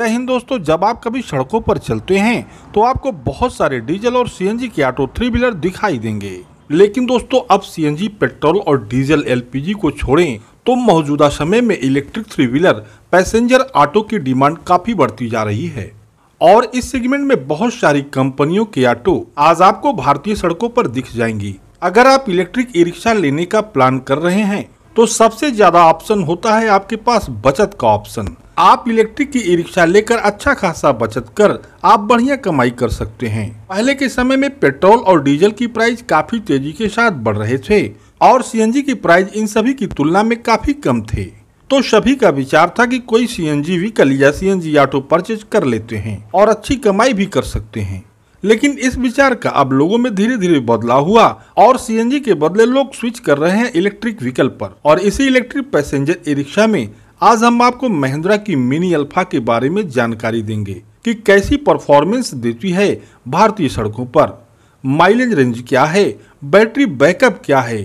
जय हिंद दोस्तों जब आप कभी सड़कों पर चलते हैं तो आपको बहुत सारे डीजल और सीएनजी के ऑटो थ्री व्हीलर दिखाई देंगे लेकिन दोस्तों अब सीएनजी पेट्रोल और डीजल एलपीजी को छोड़ें तो मौजूदा समय में electric three wheeler passenger auto की डिमांड काफी बढ़ती जा रही है और इस सेगमेंट में बहुत सारी कंपनियों के ऑटो आज आपको भारतीय सड़कों पर दिख जाएंगी अगर आप इलेक्ट्रिक ई रिक्शा लेने का प्लान कर रहे हैं तो सबसे ज्यादा ऑप्शन होता है आपके पास बचत का ऑप्शन आप इलेक्ट्रिक की ई रिक्शा लेकर अच्छा खासा बचत कर आप बढ़िया कमाई कर सकते हैं पहले के समय में पेट्रोल और डीजल की प्राइस काफी तेजी के साथ बढ़ रहे थे और सीएनजी की प्राइस इन सभी की तुलना में काफी कम थे तो सभी का विचार था कि कोई सीएनजी व्हीकल या जी ऑटो परचेज कर लेते हैं और अच्छी कमाई भी कर सकते हैं लेकिन इस विचार का अब लोगों में धीरे धीरे बदलाव हुआ और सीएनजी के बदले लोग स्विच कर रहे हैं इलेक्ट्रिक व्हीकल पर और इसी इलेक्ट्रिक पैसेंजर ई रिक्शा में आज हम आपको महिंद्रा की मिनी अल्फा के बारे में जानकारी देंगे कि कैसी परफॉर्मेंस देती है भारतीय सड़कों पर माइलेज रेंज क्या है बैटरी बैकअप क्या है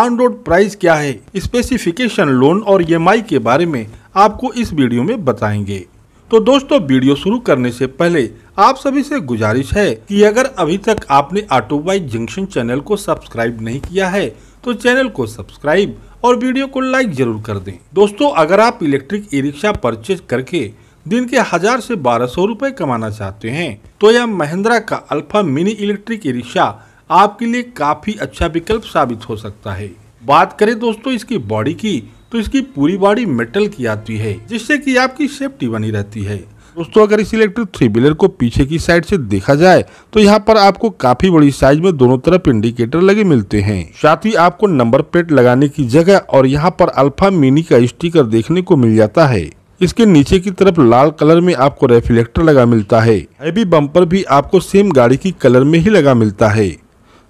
ऑन रोड प्राइस क्या है स्पेसिफिकेशन लोन और ई के बारे में आपको इस वीडियो में बताएंगे तो दोस्तों वीडियो शुरू करने से पहले आप सभी से गुजारिश है कि अगर अभी तक आपने ऑटोबाइक जंक्शन चैनल को सब्सक्राइब नहीं किया है तो चैनल को सब्सक्राइब और वीडियो को लाइक जरूर कर दें दोस्तों अगर आप इलेक्ट्रिक ई रिक्शा परचेज करके दिन के हजार से बारह सौ रूपए कमाना चाहते हैं तो यह महिंद्रा का अल्फा मिनी इलेक्ट्रिक ई रिक्शा आपके लिए काफी अच्छा विकल्प साबित हो सकता है बात करें दोस्तों इसकी बॉडी की तो इसकी पूरी बॉडी मेटल की आती है जिससे की आपकी सेफ्टी बनी रहती है दोस्तों अगर इस इलेक्ट्रिक थ्री व्हीलर को पीछे की साइड से देखा जाए तो यहाँ पर आपको काफी बड़ी साइज में दोनों तरफ इंडिकेटर लगे मिलते हैं साथ ही आपको नंबर प्लेट लगाने की जगह और यहाँ पर अल्फा मिनी का स्टिकर देखने को मिल जाता है इसके नीचे की तरफ लाल कलर में आपको रेफ्लेक्टर लगा मिलता है हैवी बम्पर भी आपको सेम गाड़ी की कलर में ही लगा मिलता है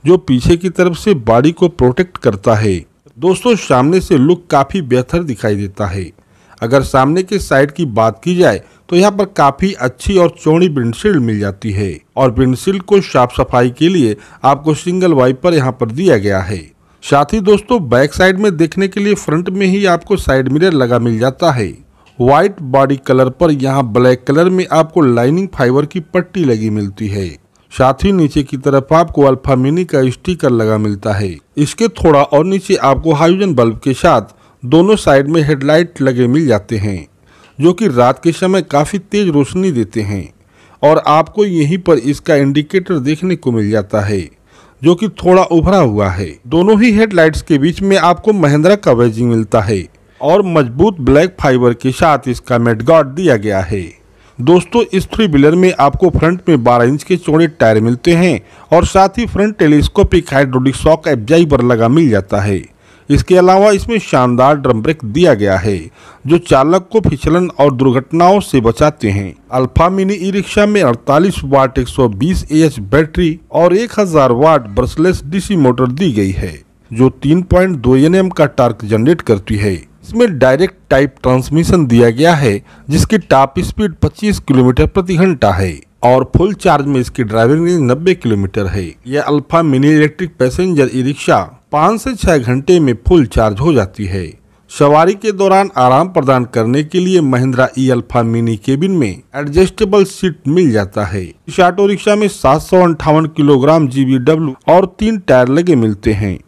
जो पीछे की तरफ से बॉडी को प्रोटेक्ट करता है दोस्तों सामने से लुक काफी बेहतर दिखाई देता है अगर सामने के साइड की बात की जाए तो यहाँ पर काफ़ी अच्छी और चौड़ी विंडशील्ड मिल जाती है और विंडशील्ड को साफ सफाई के लिए आपको सिंगल वाइपर यहाँ पर दिया गया है साथ ही दोस्तों बैक साइड में देखने के लिए फ्रंट में ही आपको साइड मिरर लगा मिल जाता है व्हाइट बॉडी कलर पर यहाँ ब्लैक कलर में आपको लाइनिंग फाइबर की पट्टी लगी मिलती है साथ ही नीचे की तरफ आपको अल्फा मिनी का स्टिकर लगा मिलता है इसके थोड़ा और नीचे आपको हाइड्रोजन बल्ब के साथ दोनों साइड में हेडलाइट लगे मिल जाते हैं जो कि रात के समय काफ़ी तेज रोशनी देते हैं और आपको यहीं पर इसका इंडिकेटर देखने को मिल जाता है जो कि थोड़ा उभरा हुआ है दोनों ही हेडलाइट्स के बीच में आपको महिंद्रा का वेजिंग मिलता है और मजबूत ब्लैक फाइबर के साथ इसका मेटगार्ड दिया गया है दोस्तों इस थ्री व्हीलर में आपको फ्रंट में 12 इंच के चौड़े टायर मिलते हैं और साथ ही फ्रंट टेलीस्कोपिक हाइड्रोलिक शॉक पर लगा मिल जाता है इसके अलावा इसमें शानदार ड्रम ब्रेक दिया गया है जो चालक को फिचलन और दुर्घटनाओं से बचाते हैं अल्फा मिनी ई रिक्शा में 48 वाट 120 एच बैटरी और 1000 वाट ब्रशलेस डीसी मोटर दी गई है जो 3.2 पॉइंट का टार्क जनरेट करती है इसमें डायरेक्ट टाइप ट्रांसमिशन दिया गया है जिसकी टॉप स्पीड 25 किलोमीटर प्रति घंटा है और फुल चार्ज में इसकी ड्राइविंग रेंज 90 किलोमीटर है यह alpha mini electric passenger e rickshaw पाँच से छः घंटे में फुल चार्ज हो जाती है सवारी के दौरान आराम प्रदान करने के लिए Mahindra e alpha mini cabin में एडजस्टेबल सीट मिल जाता है इस ऑटो रिक्शा में सात सौ अंठावन किलोग्राम जी और तीन टायर लगे मिलते हैं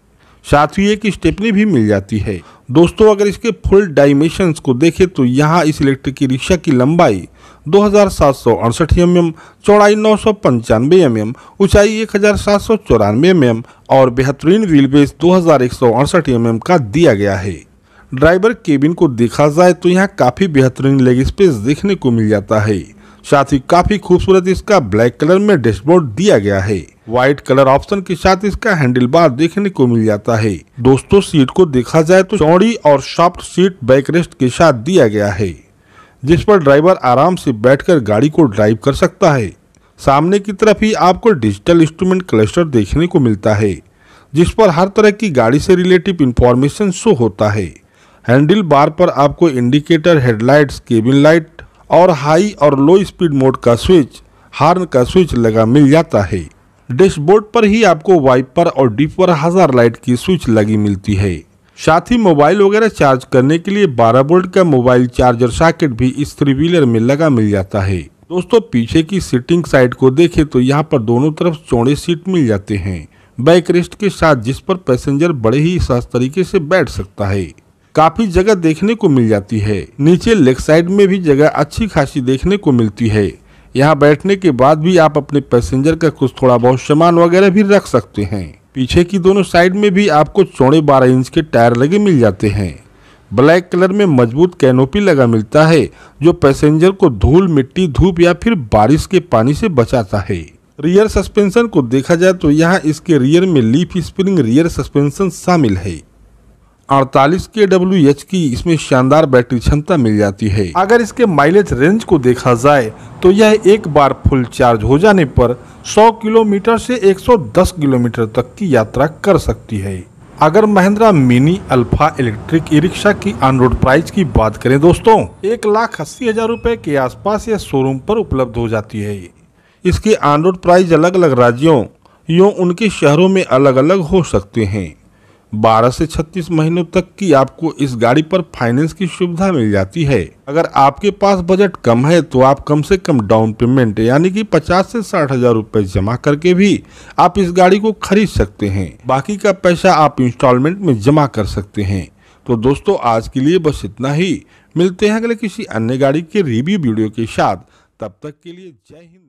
साथ ही एक स्टेपनी भी मिल जाती है दोस्तों अगर इसके फुल डायमेंशन को देखें तो यहाँ इस इलेक्ट्रिक रिक्शा की लंबाई दो हज़ार सात सौ अड़सठ एम एम चौड़ाई नौ सौ पंचानवे एम एम ऊंचाई एक हज़ार सात सौ चौरानवे एम एम और बेहतरीन व्हीलबेस दो हज़ार एक सौ अड़सठ एम एम का दिया गया है ड्राइवर केबिन को देखा जाए तो यहाँ काफ़ी बेहतरीन लेग स्पेस देखने को मिल जाता है साथ ही काफ़ी खूबसूरत इसका ब्लैक कलर में डैशबोर्ड दिया गया है व्हाइट कलर ऑप्शन के साथ इसका हैंडल बार देखने को मिल जाता है दोस्तों सीट को देखा जाए तो चौड़ी और सॉफ्ट सीट बैकरेस्ट के साथ दिया गया है जिस पर ड्राइवर आराम से बैठकर गाड़ी को ड्राइव कर सकता है सामने की तरफ ही आपको डिजिटल इंस्ट्रूमेंट क्लस्टर देखने को मिलता है जिस पर हर तरह की गाड़ी से रिलेटिव इंफॉर्मेशन शो होता है हैंडल बार पर आपको इंडिकेटर हेडलाइट्स केबिन लाइट और हाई और लो स्पीड मोड का स्विच हार्न का स्विच लगा मिल जाता है डैशबोर्ड पर ही आपको वाइपर और डिपर हजार लाइट की स्विच लगी मिलती है साथ ही मोबाइल वगैरह चार्ज करने के लिए 12 वोल्ट का मोबाइल चार्जर सॉकेट भी इस थ्री व्हीलर में लगा मिल जाता है दोस्तों पीछे की सीटिंग साइड को देखें तो यहाँ पर दोनों तरफ चौड़े सीट मिल जाते हैं बैक रेस्ट के साथ जिस पर पैसेंजर बड़े ही सहज तरीके से बैठ सकता है काफी जगह देखने को मिल जाती है नीचे लेग साइड में भी जगह अच्छी खासी देखने को मिलती है यहाँ बैठने के बाद भी आप अपने पैसेंजर का कुछ थोड़ा बहुत सामान वगैरह भी रख सकते हैं पीछे की दोनों साइड में भी आपको चौड़े बारह इंच के टायर लगे मिल जाते हैं ब्लैक कलर में मजबूत कैनोपी लगा मिलता है जो पैसेंजर को धूल मिट्टी धूप या फिर बारिश के पानी से बचाता है रियर सस्पेंशन को देखा जाए तो यहाँ इसके रियर में लीफ स्प्रिंग रियर सस्पेंशन शामिल है अड़तालीस के डब्ल्यू एच की इसमें शानदार बैटरी क्षमता मिल जाती है अगर इसके माइलेज रेंज को देखा जाए तो यह एक बार फुल चार्ज हो जाने पर 100 किलोमीटर से 110 किलोमीटर तक की यात्रा कर सकती है अगर महिंद्रा मिनी अल्फा इलेक्ट्रिक ई रिक्शा की ऑन रोड प्राइस की बात करें दोस्तों एक लाख अस्सी हजार रूपए के आसपास यह शोरूम पर उपलब्ध हो जाती है इसके ऑन रोड प्राइस अलग अलग राज्यों यो उनके शहरों में अलग अलग हो सकते हैं 12 से 36 महीनों तक की आपको इस गाड़ी पर फाइनेंस की सुविधा मिल जाती है अगर आपके पास बजट कम है तो आप कम से कम डाउन पेमेंट यानी कि 50 से साठ हजार रूपए जमा करके भी आप इस गाड़ी को खरीद सकते हैं बाकी का पैसा आप इंस्टॉलमेंट में जमा कर सकते हैं तो दोस्तों आज के लिए बस इतना ही मिलते हैं अगले किसी अन्य गाड़ी के रिव्यू वीडियो के साथ तब तक के लिए जय हिंद